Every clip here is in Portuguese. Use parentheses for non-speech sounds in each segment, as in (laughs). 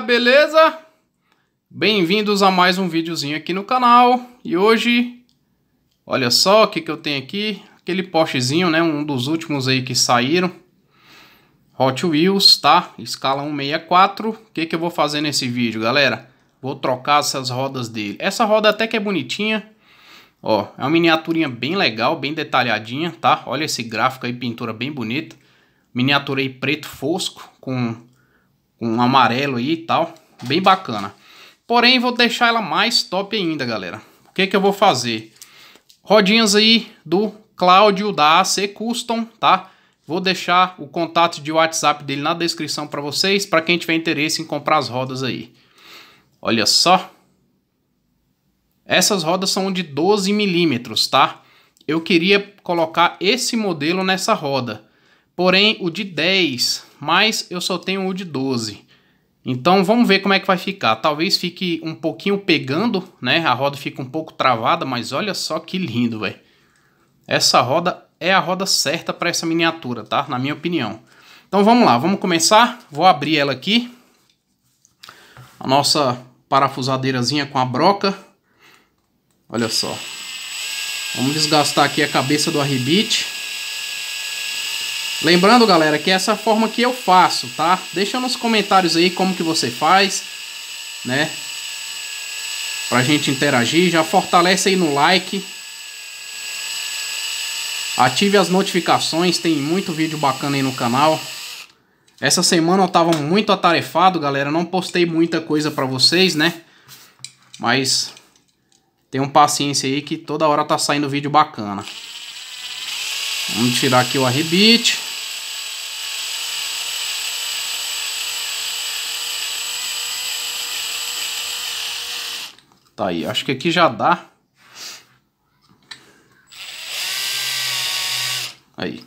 beleza? Bem-vindos a mais um videozinho aqui no canal E hoje, olha só o que, que eu tenho aqui Aquele Porschezinho, né, um dos últimos aí que saíram Hot Wheels, tá? Escala 164 O que, que eu vou fazer nesse vídeo, galera? Vou trocar essas rodas dele Essa roda até que é bonitinha Ó, é uma miniaturinha bem legal, bem detalhadinha, tá? Olha esse gráfico aí, pintura bem bonita Miniaturei preto fosco com um amarelo aí e tal, bem bacana. Porém, vou deixar ela mais top ainda, galera. O que que eu vou fazer? Rodinhas aí do Cláudio da AC Custom, tá? Vou deixar o contato de WhatsApp dele na descrição para vocês, para quem tiver interesse em comprar as rodas aí. Olha só. Essas rodas são de 12 milímetros, tá? Eu queria colocar esse modelo nessa roda. Porém, o de 10 mas eu só tenho o de 12. Então vamos ver como é que vai ficar. Talvez fique um pouquinho pegando, né? A roda fica um pouco travada, mas olha só que lindo, velho. Essa roda é a roda certa para essa miniatura, tá? Na minha opinião. Então vamos lá, vamos começar. Vou abrir ela aqui. A nossa parafusadeirazinha com a broca. Olha só. Vamos desgastar aqui a cabeça do arrebite. Lembrando, galera, que é essa forma que eu faço, tá? Deixa nos comentários aí como que você faz, né? Pra gente interagir, já fortalece aí no like. Ative as notificações, tem muito vídeo bacana aí no canal. Essa semana eu tava muito atarefado, galera, não postei muita coisa pra vocês, né? Mas tenham paciência aí que toda hora tá saindo vídeo bacana. Vamos tirar aqui o arrebite. Tá aí, acho que aqui já dá. Aí.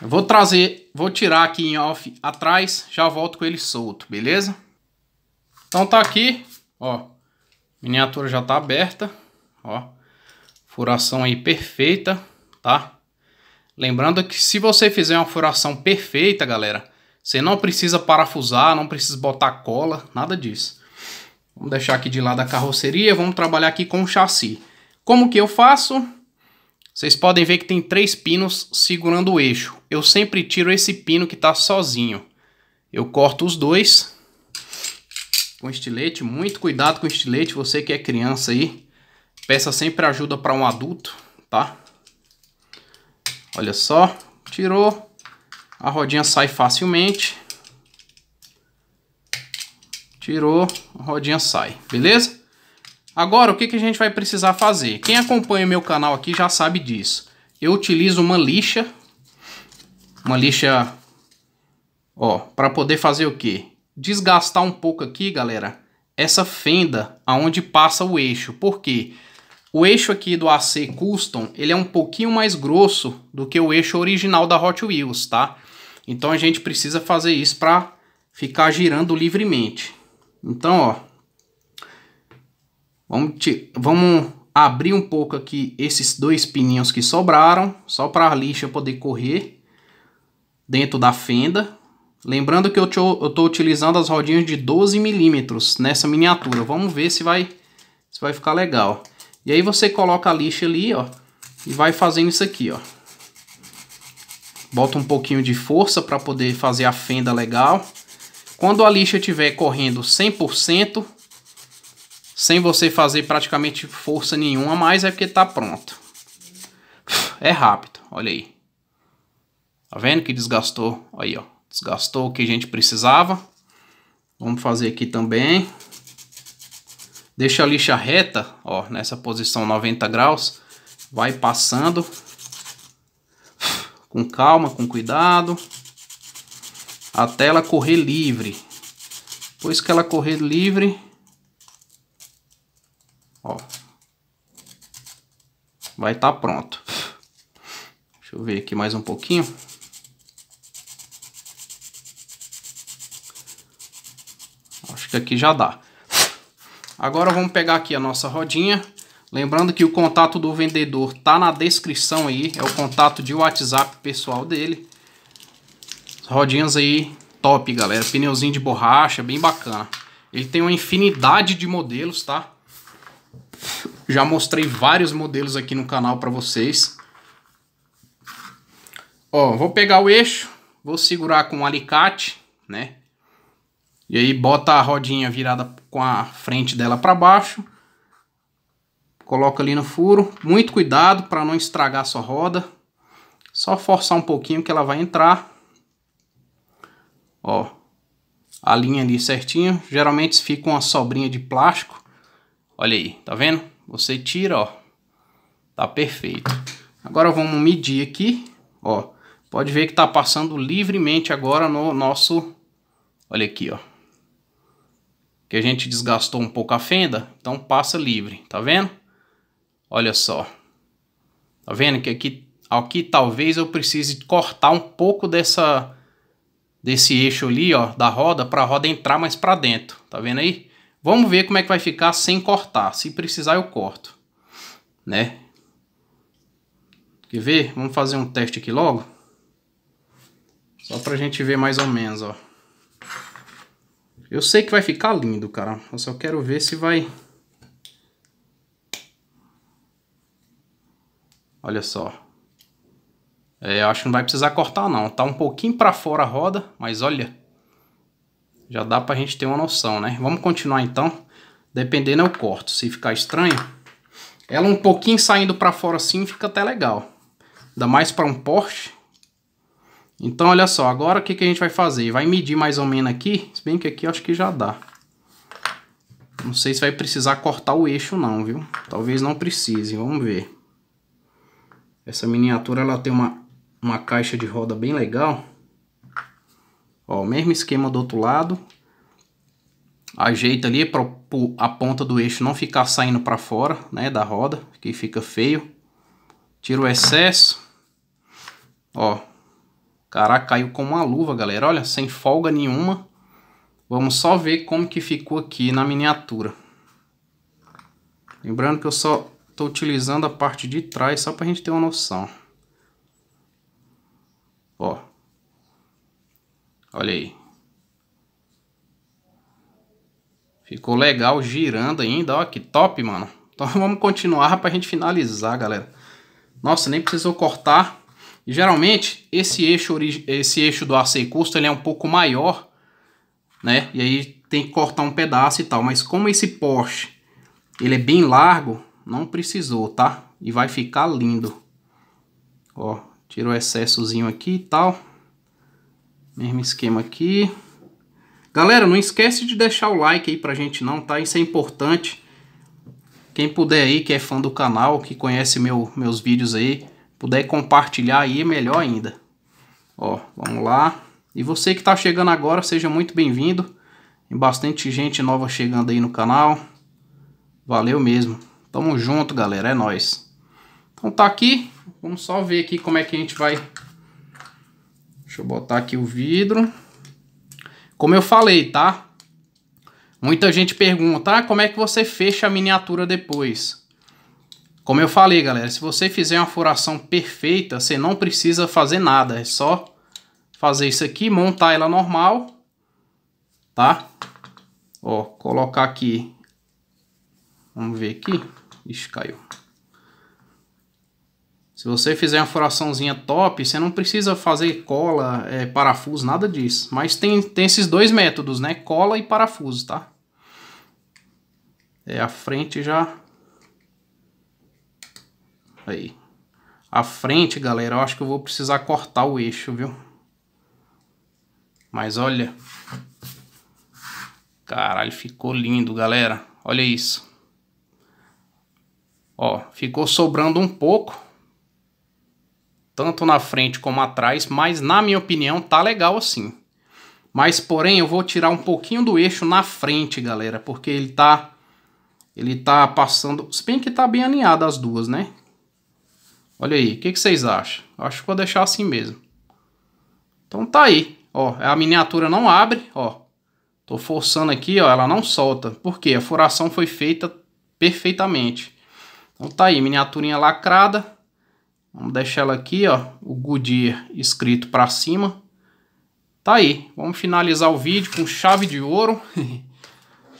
Eu vou trazer, vou tirar aqui em off atrás, já volto com ele solto, beleza? Então tá aqui, ó. Miniatura já tá aberta, ó. Furação aí perfeita, tá? Lembrando que se você fizer uma furação perfeita, galera, você não precisa parafusar, não precisa botar cola, nada disso. Vamos deixar aqui de lado a carroceria, vamos trabalhar aqui com o chassi. Como que eu faço? Vocês podem ver que tem três pinos segurando o eixo. Eu sempre tiro esse pino que está sozinho. Eu corto os dois com estilete. Muito cuidado com estilete, você que é criança aí. Peça sempre ajuda para um adulto, tá? Olha só, tirou. A rodinha sai facilmente. Tirou, a rodinha sai, beleza? Agora, o que, que a gente vai precisar fazer? Quem acompanha meu canal aqui já sabe disso. Eu utilizo uma lixa, uma lixa, ó, para poder fazer o quê? Desgastar um pouco aqui, galera, essa fenda aonde passa o eixo. Por quê? O eixo aqui do AC Custom, ele é um pouquinho mais grosso do que o eixo original da Hot Wheels, tá? Então a gente precisa fazer isso para ficar girando livremente. Então, ó, vamos, te, vamos abrir um pouco aqui esses dois pininhos que sobraram, só para a lixa poder correr dentro da fenda. Lembrando que eu estou utilizando as rodinhas de 12 milímetros nessa miniatura. Vamos ver se vai, se vai ficar legal. E aí você coloca a lixa ali, ó, e vai fazendo isso aqui, ó. Bota um pouquinho de força para poder fazer a fenda legal. Quando a lixa estiver correndo 100%, sem você fazer praticamente força nenhuma mais, é porque está pronto. É rápido, olha aí. Tá vendo que desgastou? Aí, ó. Desgastou o que a gente precisava. Vamos fazer aqui também. Deixa a lixa reta, ó, nessa posição 90 graus. Vai passando. Com calma, com cuidado até ela correr livre. Depois que ela correr livre, ó, vai estar tá pronto. Deixa eu ver aqui mais um pouquinho. Acho que aqui já dá. Agora vamos pegar aqui a nossa rodinha. Lembrando que o contato do vendedor tá na descrição aí, é o contato de WhatsApp pessoal dele. Rodinhas aí top, galera. Pneuzinho de borracha, bem bacana. Ele tem uma infinidade de modelos, tá? Já mostrei vários modelos aqui no canal para vocês. Ó, vou pegar o eixo, vou segurar com um alicate, né? E aí bota a rodinha virada com a frente dela para baixo. Coloca ali no furo. Muito cuidado para não estragar a sua roda. Só forçar um pouquinho que ela vai entrar. Ó, a linha ali certinho. Geralmente fica uma sobrinha de plástico. Olha aí, tá vendo? Você tira, ó. Tá perfeito. Agora vamos medir aqui, ó. Pode ver que tá passando livremente agora no nosso... Olha aqui, ó. Que a gente desgastou um pouco a fenda, então passa livre, tá vendo? Olha só. Tá vendo que aqui, aqui talvez eu precise cortar um pouco dessa desse eixo ali, ó, da roda, para a roda entrar mais para dentro, tá vendo aí? Vamos ver como é que vai ficar sem cortar, se precisar eu corto, né? Quer ver? Vamos fazer um teste aqui logo. Só pra gente ver mais ou menos, ó. Eu sei que vai ficar lindo, cara. Eu só quero ver se vai... Olha só. É, eu acho que não vai precisar cortar não. Tá um pouquinho para fora a roda, mas olha, já dá pra gente ter uma noção, né? Vamos continuar então. Dependendo eu corto. Se ficar estranho, ela um pouquinho saindo para fora assim fica até legal. Ainda mais para um Porsche. Então olha só, agora o que, que a gente vai fazer? Vai medir mais ou menos aqui, se bem que aqui eu acho que já dá. Não sei se vai precisar cortar o eixo não, viu? Talvez não precise, vamos ver. Essa miniatura ela tem uma uma caixa de roda bem legal. Ó, o mesmo esquema do outro lado. Ajeita ali para a ponta do eixo não ficar saindo para fora, né, da roda, que fica feio. Tira o excesso. Ó, caraca, caiu com uma luva, galera. Olha, sem folga nenhuma. Vamos só ver como que ficou aqui na miniatura. Lembrando que eu só estou utilizando a parte de trás só para a gente ter uma noção. Ó. Olha aí. Ficou legal girando ainda, ó, que top, mano. Então (laughs) vamos continuar pra gente finalizar, galera. Nossa, nem precisou cortar. E, geralmente, esse eixo, esse eixo do AC custo ele é um pouco maior, né? E aí tem que cortar um pedaço e tal. Mas como esse Porsche, ele é bem largo, não precisou, tá? E vai ficar lindo. Ó, Tira o excessozinho aqui e tal. Mesmo esquema aqui. Galera, não esquece de deixar o like aí pra gente não, tá? Isso é importante. Quem puder aí, que é fã do canal, que conhece meu, meus vídeos aí, puder compartilhar aí, é melhor ainda. Ó, vamos lá. E você que tá chegando agora, seja muito bem-vindo. Tem bastante gente nova chegando aí no canal. Valeu mesmo. Tamo junto, galera. É nóis. Então tá aqui. Vamos só ver aqui como é que a gente vai... Deixa eu botar aqui o vidro. Como eu falei, tá? Muita gente pergunta, ah, como é que você fecha a miniatura depois? Como eu falei, galera, se você fizer uma furação perfeita, você não precisa fazer nada. É só fazer isso aqui, montar ela normal, tá? Ó, colocar aqui. Vamos ver aqui. Ixi, caiu. Se você fizer uma furaçãozinha top, você não precisa fazer cola, é, parafuso, nada disso. Mas tem, tem esses dois métodos, né? Cola e parafuso, tá? É, a frente já... Aí. A frente, galera, eu acho que eu vou precisar cortar o eixo, viu? Mas olha... Caralho, ficou lindo, galera. Olha isso. Ó, ficou sobrando um pouco tanto na frente como atrás, mas na minha opinião tá legal assim. Mas porém eu vou tirar um pouquinho do eixo na frente, galera, porque ele tá ele tá passando, se bem que tá bem alinhado as duas, né? Olha aí, o que, que vocês acham? Acho que vou deixar assim mesmo. Então tá aí, ó, a miniatura não abre, ó. Tô forçando aqui, ó, ela não solta. Por quê? A furação foi feita perfeitamente. Então tá aí, miniaturinha lacrada. Vamos deixar ela aqui, ó, o Goodyear escrito para cima. Tá aí, vamos finalizar o vídeo com chave de ouro. (laughs)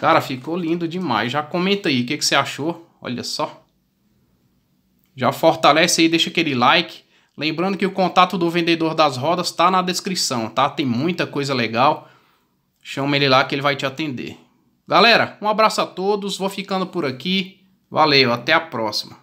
Cara, ficou lindo demais. Já comenta aí o que, que você achou. Olha só. Já fortalece aí, deixa aquele like. Lembrando que o contato do vendedor das rodas está na descrição, tá? Tem muita coisa legal. Chama ele lá que ele vai te atender. Galera, um abraço a todos. Vou ficando por aqui. Valeu, até a próxima.